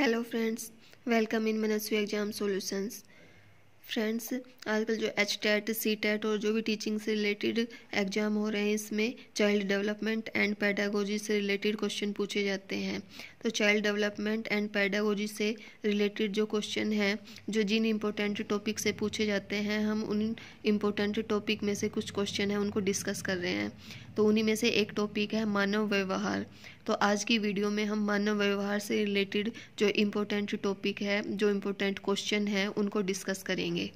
hello friends welcome in Manasvi exam solutions friends आजकल जो H TET C TET और जो भी टीचिंग से रिलेटेड एग्ज़ाम हो रहे हैं इसमें चाइल्ड डेवलपमेंट एंड पैडागोजी से रिलेटेड क्वेश्चन पूछे जाते हैं तो चाइल्ड डेवलपमेंट एंड पैडागोजी से रिलेटेड जो क्वेश्चन हैं जो जिन इम्पोर्टेंट टॉपिक से पूछे जाते हैं हम उन इम्पोर्टेंट टॉपिक में से कुछ क्वेश्चन हैं उनको डिस्कस कर रहे हैं तो उन्हीं में से एक टॉपिक है मानव व्यवहार तो आज की वीडियो में हम मानव व्यवहार से रिलेटेड जो इम्पोर्टेंट टॉपिक है जो इम्पोर्टेंट क्वेश्चन है उनको डिस्कस करेंगे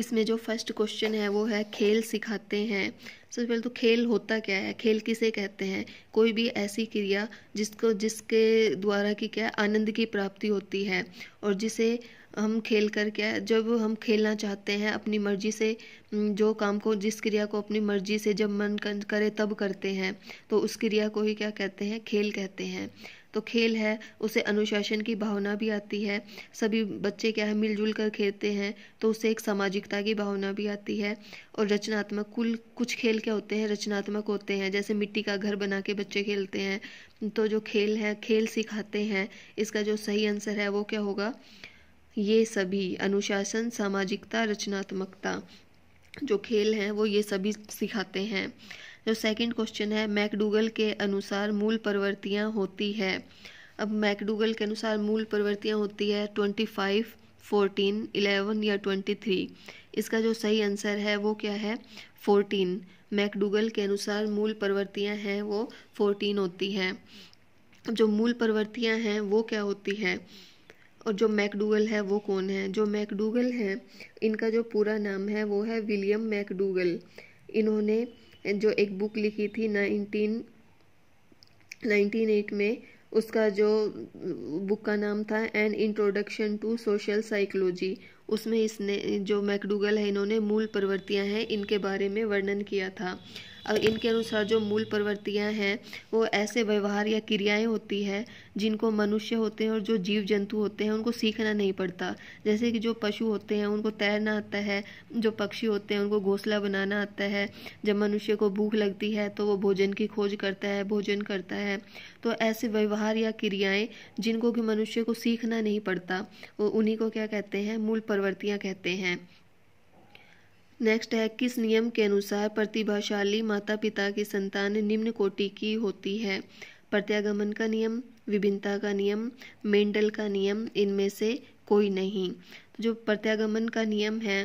इसमें जो फर्स्ट क्वेश्चन है वो है खेल सिखाते हैं सबसे पहले तो खेल होता क्या है खेल किसे कहते हैं कोई भी ऐसी क्रिया जिसको जिसके द्वारा की क्या आनंद की प्राप्ति होती है और जिसे हम खेल कर क्या जब हम खेलना चाहते हैं अपनी मर्जी से जो काम को जिस क्रिया को अपनी मर्जी से जब मन करे तब करते हैं तो उस क्रिया को ही क्या कहते हैं खेल कहते हैं तो खेल है उसे अनुशासन की भावना भी आती है सभी बच्चे क्या है मिलजुल कर खेलते हैं तो उससे एक सामाजिकता की भावना भी आती है और रचनात्मक कुल कुछ खेल क्या होते हैं रचनात्मक होते हैं जैसे मिट्टी का घर बना के बच्चे खेलते हैं तो जो खेल है खेल सिखाते हैं इसका जो सही आंसर है वो क्या होगा ये सभी अनुशासन सामाजिकता रचनात्मकता जो खेल हैं वो ये सभी सिखाते हैं जो सेकंड क्वेश्चन है मैकडूगल के अनुसार मूल प्रवृत्तियाँ होती है अब मैकडूगल के अनुसार मूल प्रवृत्तियाँ होती है ट्वेंटी फाइव फोर्टीन इलेवन या ट्वेंटी थ्री इसका जो सही आंसर है वो क्या है फोर्टीन मैकडूगल के अनुसार मूल प्रवृत्तियाँ हैं वो फोर्टीन होती हैं जो मूल प्रवृत्तियाँ हैं वो क्या होती हैं और जो मैकडूगल है वो कौन है जो मैकडूगल हैं इनका जो पूरा नाम है वो है विलियम मैकडूगल इन्होंने जो एक बुक लिखी थी नाइनटीन नाइनटीन एट में उसका जो बुक का नाम था an introduction to social psychology उसमें इसने जो मैकडूगल है इन्होंने मूल प्रवृत्तियां हैं इनके बारे में वर्णन किया था अब इनके अनुसार जो मूल प्रवृत्तियां हैं वो ऐसे व्यवहार या क्रियाएं होती है जिनको मनुष्य होते हैं और जो जीव जंतु होते हैं उनको सीखना नहीं पड़ता जैसे कि जो पशु होते हैं उनको तैरना आता है जो पक्षी होते हैं उनको घोंसला बनाना आता है जब मनुष्य को भूख लगती है तो वो भोजन की खोज करता है भोजन करता है तो ऐसे व्यवहार या क्रियाएँ जिनको कि मनुष्य को सीखना नहीं पड़ता वो उन्हीं को क्या कहते हैं मूल प्रवृत्तियाँ कहते हैं नेक्स्ट है किस नियम के अनुसार प्रतिभाशाली माता पिता की संतान निम्न कोटि की होती है प्रत्यागमन का नियम विभिन्नता का नियम मेंडल का नियम इनमें से कोई नहीं तो जो प्रत्यागमन का नियम है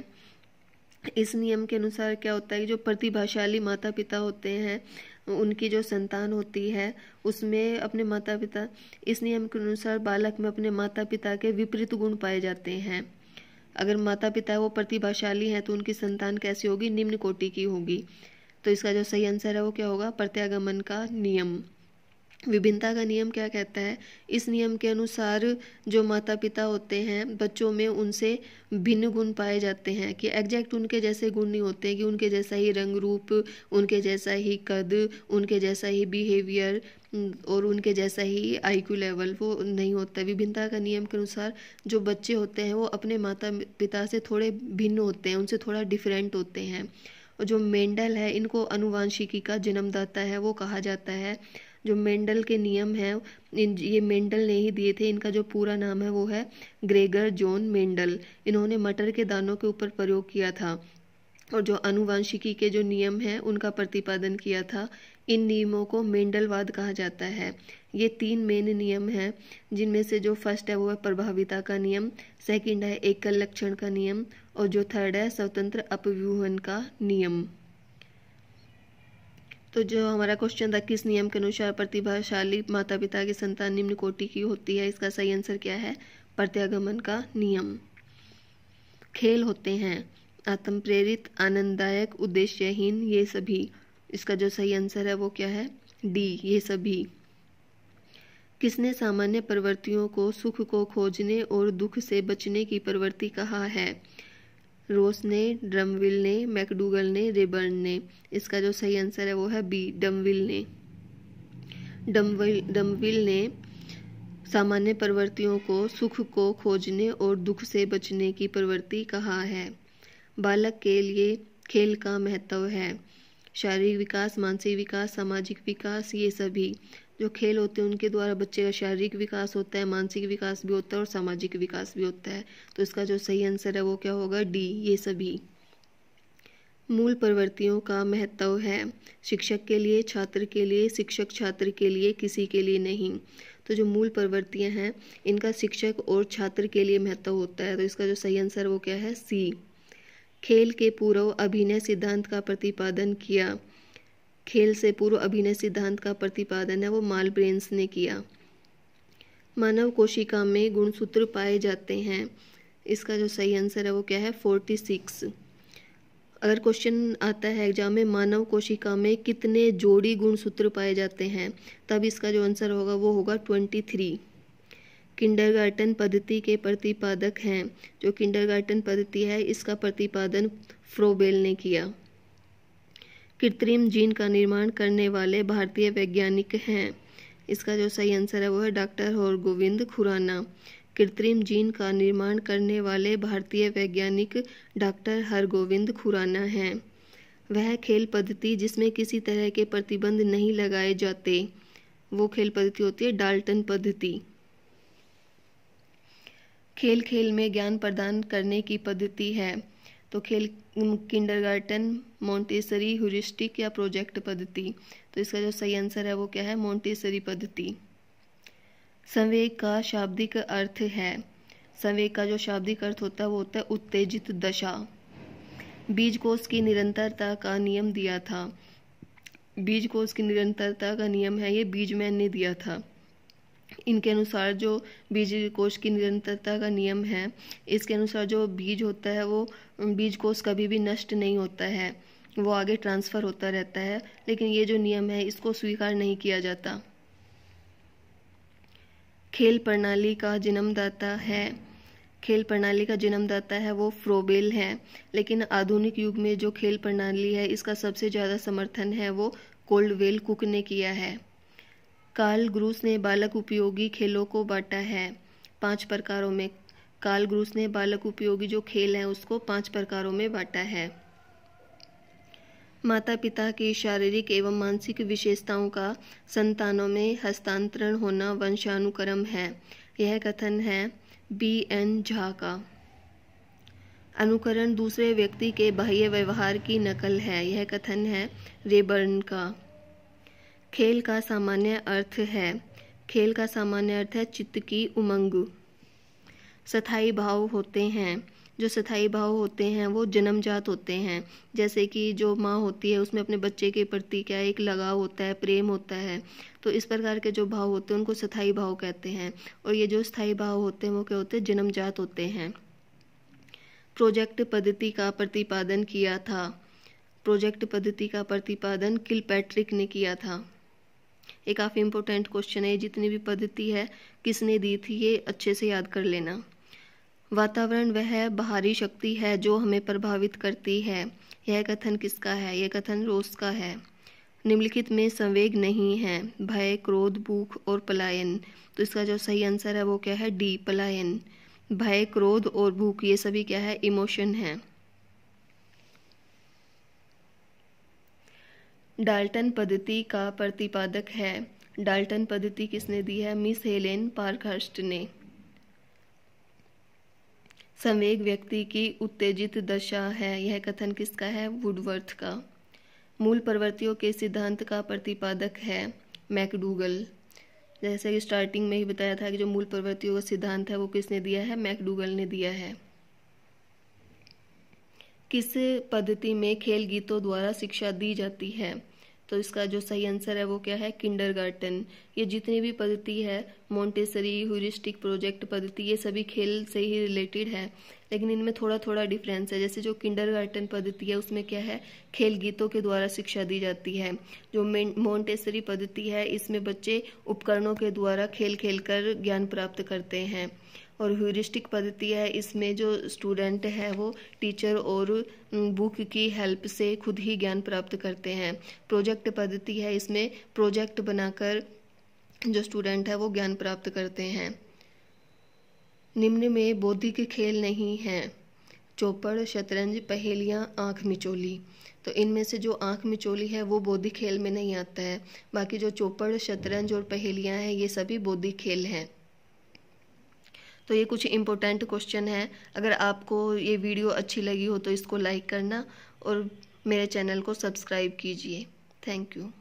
इस नियम के अनुसार क्या होता है कि जो प्रतिभाशाली माता पिता होते हैं उनकी जो संतान होती है उसमें अपने माता पिता इस नियम के अनुसार बालक में अपने माता पिता के विपरीत गुण पाए जाते हैं अगर माता पिता वो प्रतिभाशाली हैं तो उनकी संतान कैसी होगी निम्न कोटि की होगी तो इसका जो सही आंसर है वो क्या होगा प्रत्यागमन का नियम विभिन्नता का नियम क्या कहता है इस नियम के अनुसार जो माता पिता होते हैं बच्चों में उनसे भिन्न गुण पाए जाते हैं कि एग्जैक्ट उनके जैसे गुण नहीं होते कि उनके जैसा ही रंग रूप उनके जैसा ही कद उनके जैसा ही बिहेवियर और उनके जैसा ही आईक्यू लेवल वो नहीं होता विभिन्नता का नियम के अनुसार जो बच्चे होते हैं वो अपने माता पिता से थोड़े भिन्न होते हैं उनसे थोड़ा डिफरेंट होते हैं और जो मेंडल है इनको अनुवांशिकी का जन्मदाता है वो कहा जाता है जो मेंडल के नियम हैं ये मेंडल ने ही दिए थे इनका जो पूरा नाम है वो है ग्रेगर जॉन मेंडल इन्होंने मटर के दानों के ऊपर प्रयोग किया था और जो अनुवांशिकी के जो नियम हैं उनका प्रतिपादन किया था इन नियमों को मेंडलवाद कहा जाता है ये तीन मेन नियम हैं जिनमें से जो फर्स्ट है वो है प्रभाविता का नियम सेकंड है एकल लक्षण का नियम और जो थर्ड है स्वतंत्र अपव्यूहन का नियम तो जो हमारा क्वेश्चन था किस नियम के अनुसार प्रतिभाशाली माता पिता की संतान निम्न कोटि की होती है इसका सही आंसर क्या है प्रत्यागमन का नियम खेल होते हैं आत्म प्रेरित आनंददायक उद्देश्यहीन ये सभी इसका जो सही आंसर है वो क्या है डी ये सभी किसने सामान्य प्रवृत्तियों को सुख को खोजने और दुख से बचने की प्रवृत्ति कहा है रोस ने ड्रमविल ने मैकडूगल ने रेबर्न ने इसका जो सही आंसर है वो है बी डमविल ने डमविल डमविल ने सामान्य प्रवृत्तियों को सुख को खोजने और दुख से बचने की प्रवृत्ति कहा है बालक के लिए खेल का महत्व है शारीरिक विकास मानसिक विकास सामाजिक विकास ये सभी जो खेल होते हैं उनके द्वारा बच्चे का शारीरिक विकास होता है मानसिक विकास भी होता है और सामाजिक विकास भी होता है तो इसका जो सही आंसर है वो क्या होगा डी ये सभी मूल प्रवृत्तियों का महत्व है शिक्षक के लिए छात्र के लिए शिक्षक छात्र के लिए किसी के लिए नहीं तो जो मूल प्रवृत्तियां हैं इनका शिक्षक और छात्र के लिए महत्व होता है तो इसका जो सही आंसर वो क्या है सी खेल के पूर्व अभिनय सिद्धांत का प्रतिपादन किया खेल से पूर्व अभिनय सिद्धांत का प्रतिपादन है वो ब्रेन्स ने किया मानव कोशिका में गुणसूत्र पाए जाते हैं इसका जो सही आंसर है वो क्या है फोर्टी सिक्स अगर क्वेश्चन आता है एग्जाम में मानव कोशिका में कितने जोड़ी गुणसूत्र पाए जाते हैं तब इसका जो आंसर होगा वो होगा ट्वेंटी थ्री किंडरगार्टन पद्धति के प्रतिपादक हैं जो किंडरगार्टन पद्धति है इसका प्रतिपादन फ्रोबेल ने किया कृत्रिम जीन का निर्माण करने वाले भारतीय वैज्ञानिक हैं इसका जो सही आंसर है वो है डॉक्टर हरगोविंद खुराना कृत्रिम जीन का निर्माण करने वाले भारतीय वैज्ञानिक डॉक्टर हरगोविंद खुराना हैं वह खेल पद्धति जिसमें किसी तरह के प्रतिबंध नहीं लगाए जाते वो खेल पद्धति होती है डाल्टन पद्धति खेल खेल में ज्ञान प्रदान करने की पद्धति है तो खेल किंडरगार्टन मोंटेसरी हुरिस्टिक या प्रोजेक्ट पद्धति तो इसका जो सही आंसर है वो क्या है मोंटेसरी पद्धति संवेग का शाब्दिक अर्थ है संवेग का जो शाब्दिक अर्थ होता है वो होता है उत्तेजित दशा बीज कोष की निरंतरता का नियम दिया था बीज कोष की निरंतरता का नियम है ये बीज मैन ने दिया था इनके अनुसार जो बीज कोश की निरंतरता का नियम है इसके अनुसार जो बीज होता है वो बीज कोश कभी भी नष्ट नहीं होता है वो आगे ट्रांसफ़र होता रहता है लेकिन ये जो नियम है इसको स्वीकार नहीं किया जाता खेल प्रणाली का जन्मदाता है खेल प्रणाली का जन्मदाता है वो फ्रोबेल है लेकिन आधुनिक युग में जो खेल प्रणाली है इसका सबसे ज़्यादा समर्थन है वो कोल्डवेल कुक ने किया है काल ग्रूस ने बालक उपयोगी खेलों को बांटा है पांच प्रकारों में काल ग्रूस ने बालक उपयोगी जो खेल हैं उसको पांच प्रकारों में बांटा है माता पिता की शारीरिक एवं मानसिक विशेषताओं का संतानों में हस्तांतरण होना वंशानुक्रम है यह कथन है बी एन झा का अनुकरण दूसरे व्यक्ति के बाह्य व्यवहार की नकल है यह कथन है रेबर्न का खेल का सामान्य अर्थ है खेल का सामान्य अर्थ है चित्त की उमंग सथाई भाव होते हैं जो सथाई भाव होते हैं वो जन्मजात होते हैं जैसे कि जो माँ होती है उसमें अपने बच्चे के प्रति क्या एक लगाव होता है प्रेम होता है तो इस प्रकार के जो भाव होते हैं उनको सथाई भाव कहते हैं और ये जो स्थाई भाव होते हैं वो क्या होते हैं जन्मजात होते हैं प्रोजेक्ट पद्धति का प्रतिपादन किया था प्रोजेक्ट पद्धति का प्रतिपादन किलपैट्रिक ने किया था ये काफ़ी इंपॉर्टेंट क्वेश्चन है जितनी भी पद्धति है किसने दी थी ये अच्छे से याद कर लेना वातावरण वह बाहरी शक्ति है जो हमें प्रभावित करती है यह कथन किसका है यह कथन रोस का है निम्नलिखित में संवेग नहीं है भय क्रोध भूख और पलायन तो इसका जो सही आंसर है वो क्या है डी पलायन भय क्रोध और भूख ये सभी क्या है इमोशन है डाल्टन पद्धति का प्रतिपादक है डाल्टन पद्धति किसने दी है मिस हेलेन पार्कहर्स्ट ने संवेग व्यक्ति की उत्तेजित दशा है यह कथन किसका है वुडवर्थ का मूल प्रवृत्तियों के सिद्धांत का प्रतिपादक है मैकडूगल जैसे कि स्टार्टिंग में ही बताया था कि जो मूल प्रवृत्तियों का सिद्धांत है वो किसने दिया है मैकडूगल ने दिया है किस पद्धति में खेल गीतों द्वारा शिक्षा दी जाती है तो इसका जो सही आंसर है वो क्या है किंडर गार्टन ये जितनी भी पद्धति है मोन्टेसरी ह्यूरिस्टिक प्रोजेक्ट पद्धति ये सभी खेल से ही रिलेटेड है लेकिन इनमें थोड़ा थोड़ा डिफरेंस है जैसे जो किंडर गार्टन पद्धति है उसमें क्या है खेल गीतों के द्वारा शिक्षा दी जाती है जो मोन्टेसरी पद्धति है इसमें बच्चे उपकरणों के द्वारा खेल खेल कर ज्ञान प्राप्त करते हैं और ह्यूरिस्टिक पद्धति है इसमें जो स्टूडेंट है वो टीचर और बुक की हेल्प से खुद ही ज्ञान प्राप्त करते हैं प्रोजेक्ट पद्धति है इसमें प्रोजेक्ट बनाकर जो स्टूडेंट है वो ज्ञान प्राप्त करते हैं निम्न में बौद्धिक खेल नहीं हैं चौपड़ शतरंज पहेलियाँ आँख मिचोली तो इनमें से जो आँख मिचोली है वो बौद्धिक खेल में नहीं आता है बाकी जो चौपड़ शतरंज और पहेलियाँ हैं ये सभी बौद्धिक खेल हैं तो ये कुछ इम्पोर्टेंट क्वेश्चन है अगर आपको ये वीडियो अच्छी लगी हो तो इसको लाइक करना और मेरे चैनल को सब्सक्राइब कीजिए थैंक यू